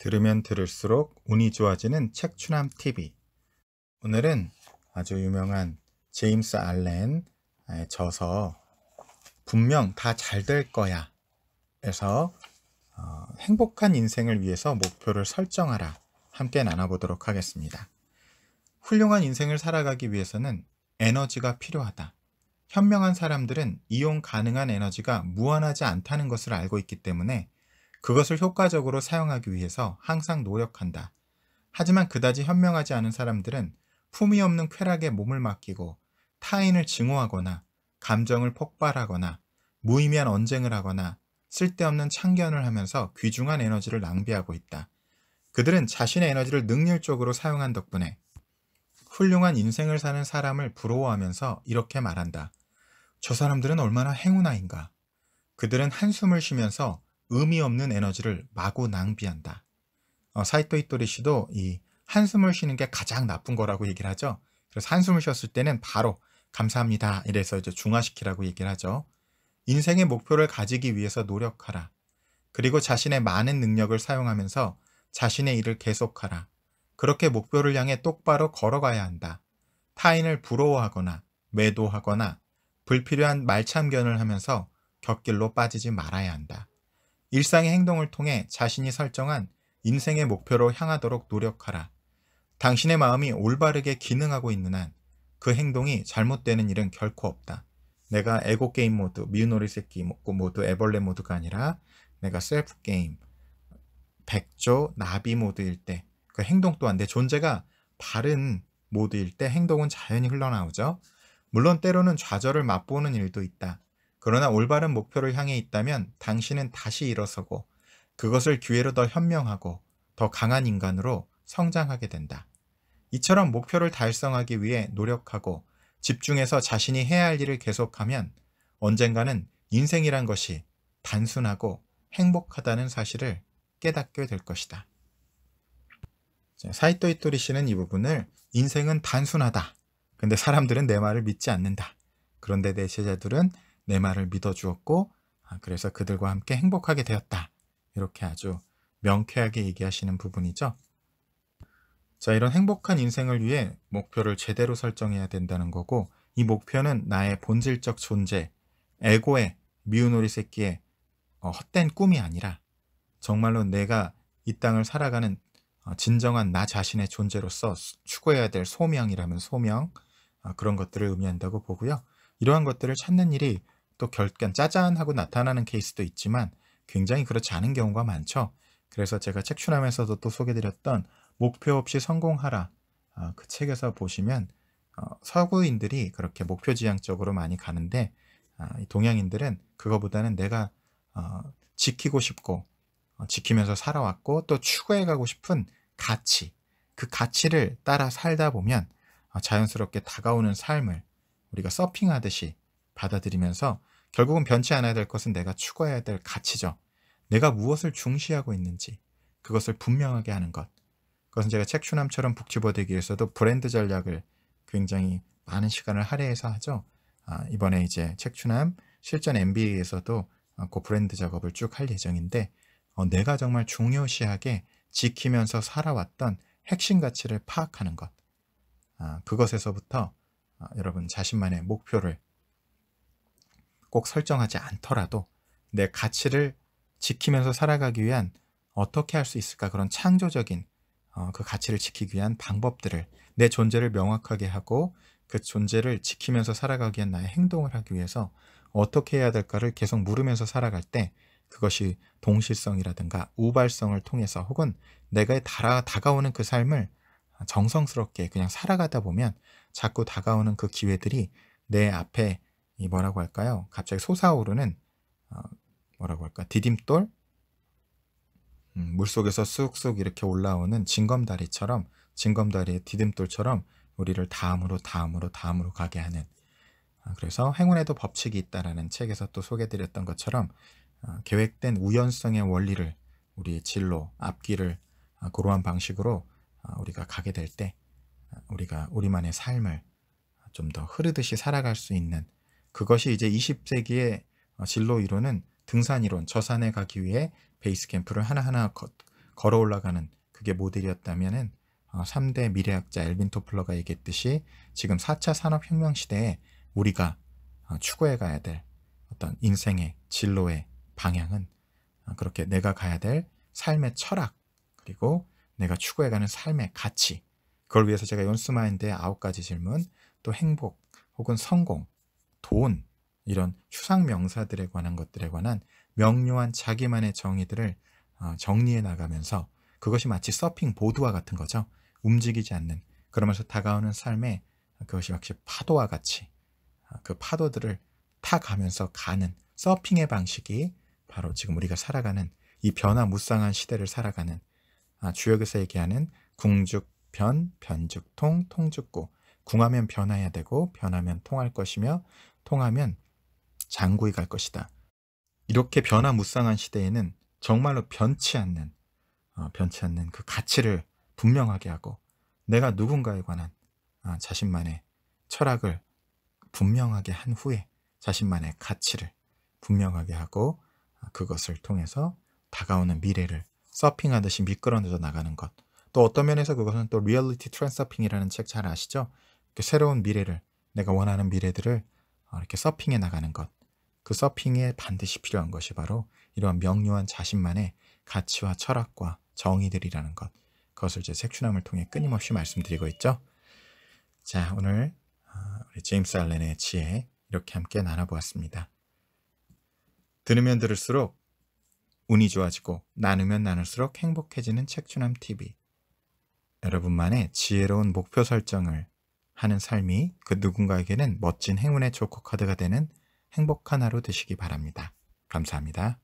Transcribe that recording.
들으면 들을수록 운이 좋아지는 책 추남 TV. 오늘은 아주 유명한 제임스 알렌의 아, 저서 분명 다 잘 될 거야. 에서 어, 행복한 인생을 위해서 목표를 설정하라. 함께 나눠보도록 하겠습니다. 훌륭한 인생을 살아가기 위해서는 에너지가 필요하다. 현명한 사람들은 이용 가능한 에너지가 무한하지 않다는 것을 알고 있기 때문에 그것을 효과적으로 사용하기 위해서 항상 노력한다. 하지만 그다지 현명하지 않은 사람들은 품이 없는 쾌락에 몸을 맡기고 타인을 증오하거나 감정을 폭발하거나 무의미한 언쟁을 하거나 쓸데없는 참견을 하면서 귀중한 에너지를 낭비하고 있다. 그들은 자신의 에너지를 능률적으로 사용한 덕분에 훌륭한 인생을 사는 사람을 부러워하면서 이렇게 말한다. 저 사람들은 얼마나 행운아인가. 그들은 한숨을 쉬면서 의미 없는 에너지를 마구 낭비한다. 어, 사이토 히토리씨도이 한숨을 쉬는 게 가장 나쁜 거라고 얘기를 하죠. 그래서 한숨을 쉬었을 때는 바로 감사합니다 이래서 이제 중화시키라고 얘기를 하죠. 인생의 목표를 가지기 위해서 노력하라. 그리고 자신의 많은 능력을 사용하면서 자신의 일을 계속하라. 그렇게 목표를 향해 똑바로 걸어가야 한다. 타인을 부러워하거나 매도하거나 불필요한 말참견을 하면서 곁길로 빠지지 말아야 한다. 일상의 행동을 통해 자신이 설정한 인생의 목표로 향하도록 노력하라. 당신의 마음이 올바르게 기능하고 있는 한 그 행동이 잘못되는 일은 결코 없다. 내가 에고게임 모드, 미운오리 새끼 모드, 애벌레 모드가 아니라 내가 셀프게임, 백조, 나비 모드일 때 그 행동 또한 내 존재가 바른 모드일 때 행동은 자연히 흘러나오죠. 물론 때로는 좌절을 맛보는 일도 있다. 그러나 올바른 목표를 향해 있다면 당신은 다시 일어서고 그것을 기회로 더 현명하고 더 강한 인간으로 성장하게 된다. 이처럼 목표를 달성하기 위해 노력하고 집중해서 자신이 해야 할 일을 계속하면 언젠가는 인생이란 것이 단순하고 행복하다는 사실을 깨닫게 될 것이다. 사이토 이토리 씨는 이 부분을 인생은 단순하다. 근데 사람들은 내 말을 믿지 않는다. 그런데 내 제자들은 내 말을 믿어주었고 아, 그래서 그들과 함께 행복하게 되었다. 이렇게 아주 명쾌하게 얘기하시는 부분이죠. 자, 이런 행복한 인생을 위해 목표를 제대로 설정해야 된다는 거고 이 목표는 나의 본질적 존재, 에고의 미운 오리 새끼의 어, 헛된 꿈이 아니라 정말로 내가 이 땅을 살아가는 어, 진정한 나 자신의 존재로서 추구해야 될 소명이라면 소명 어, 그런 것들을 의미한다고 보고요. 이러한 것들을 찾는 일이 또결단 짜잔 하고 나타나는 케이스도 있지만 굉장히 그렇지 않은 경우가 많죠. 그래서 제가 책추남에서도 또 소개드렸던 목표 없이 성공하라 어, 그 책에서 보시면 어, 서구인들이 그렇게 목표 지향적으로 많이 가는데 어, 동양인들은 그거보다는 내가 어, 지키고 싶고 어, 지키면서 살아왔고 또 추구해가고 싶은 가치 그 가치를 따라 살다 보면 어, 자연스럽게 다가오는 삶을 우리가 서핑하듯이 받아들이면서 결국은 변치 않아야 될 것은 내가 추구해야 될 가치죠. 내가 무엇을 중시하고 있는지 그것을 분명하게 하는 것. 그것은 제가 책추남처럼 북튜버되기에서도 브랜드 전략을 굉장히 많은 시간을 할애해서 하죠. 아, 이번에 이제 책추남 실전 MBA에서도 어, 그 브랜드 작업을 쭉 할 예정인데 어, 내가 정말 중요시하게 지키면서 살아왔던 핵심 가치를 파악하는 것. 아, 그것에서부터 아, 여러분 자신만의 목표를 꼭 설정하지 않더라도 내 가치를 지키면서 살아가기 위한 어떻게 할 수 있을까 그런 창조적인 어, 그 가치를 지키기 위한 방법들을 내 존재를 명확하게 하고 그 존재를 지키면서 살아가기 위한 나의 행동을 하기 위해서 어떻게 해야 될까를 계속 물으면서 살아갈 때 그것이 동실성이라든가 우발성을 통해서 혹은 내가 달아, 다가오는 그 삶을 정성스럽게 그냥 살아가다 보면 자꾸 다가오는 그 기회들이 내 앞에 이 뭐라고 할까요? 갑자기 솟아오르는 어, 뭐라고 할까? 디딤돌? 음, 물속에서 쑥쑥 이렇게 올라오는 징검다리처럼 징검다리의 디딤돌처럼 우리를 다음으로 다음으로 다음으로 가게 하는 어, 그래서 행운에도 법칙이 있다라는 책에서 또 소개드렸던 것처럼 어, 계획된 우연성의 원리를 우리의 진로, 앞길을 고러한 어, 방식으로 우리가 가게 될 때 우리가 우리만의 삶을 좀 더 흐르듯이 살아갈 수 있는 그것이 이제 20세기의 어, 진로 이론은 등산 이론, 저산에 가기 위해 베이스 캠프를 하나하나 걸어 올라가는 그게 모델이었다면은 3대 어, 미래학자 엘빈 토플러가 얘기했듯이 지금 4차 산업혁명 시대에 우리가 어, 추구해 가야 될 어떤 인생의 진로의 방향은 그렇게 내가 가야 될 삶의 철학 그리고 내가 추구해가는 삶의 가치 그걸 위해서 제가 연수마인드의 아홉 가지 질문 또 행복 혹은 성공 돈, 이런 추상 명사들에 관한 것들에 관한 명료한 자기만의 정의들을 어, 정리해 나가면서 그것이 마치 서핑 보드와 같은 거죠. 움직이지 않는 그러면서 다가오는 삶에 그것이 역시 파도와 같이 어, 그 파도들을 타가면서 가는 서핑의 방식이 바로 지금 우리가 살아가는 이 변화무쌍한 시대를 살아가는 아, 주역에서 얘기하는 궁죽변, 변죽통, 통죽고 궁하면 변해야 되고 변하면 통할 것이며 통하면 장구이 갈 것이다. 이렇게 변화무쌍한 시대에는 정말로 변치 않는 어, 변치 않는 그 가치를 분명하게 하고 내가 누군가에 관한 어, 자신만의 철학을 분명하게 한 후에 자신만의 가치를 분명하게 하고 아, 그것을 통해서 다가오는 미래를 서핑하듯이 미끄러져 나가는 것. 또 어떤 면에서 그것은 또 리얼리티 트랜서핑이라는 책 잘 아시죠? 그 새로운 미래를 내가 원하는 미래들을 어, 이렇게 서핑에 나가는 것. 그 서핑에 반드시 필요한 것이 바로 이러한 명료한 자신만의 가치와 철학과 정의들이라는 것. 그것을 이제 색추남을 통해 끊임없이 말씀드리고 있죠. 자, 오늘 어, 우리 제임스 알렌의 지혜 이렇게 함께 나눠보았습니다. 들으면 들을수록 운이 좋아지고 나누면 나눌수록 행복해지는 책추남 TV. 여러분만의 지혜로운 목표 설정을 하는 삶이 그 누군가에게는 멋진 행운의 조커 카드가 되는 행복한 하루 되시기 바랍니다. 감사합니다.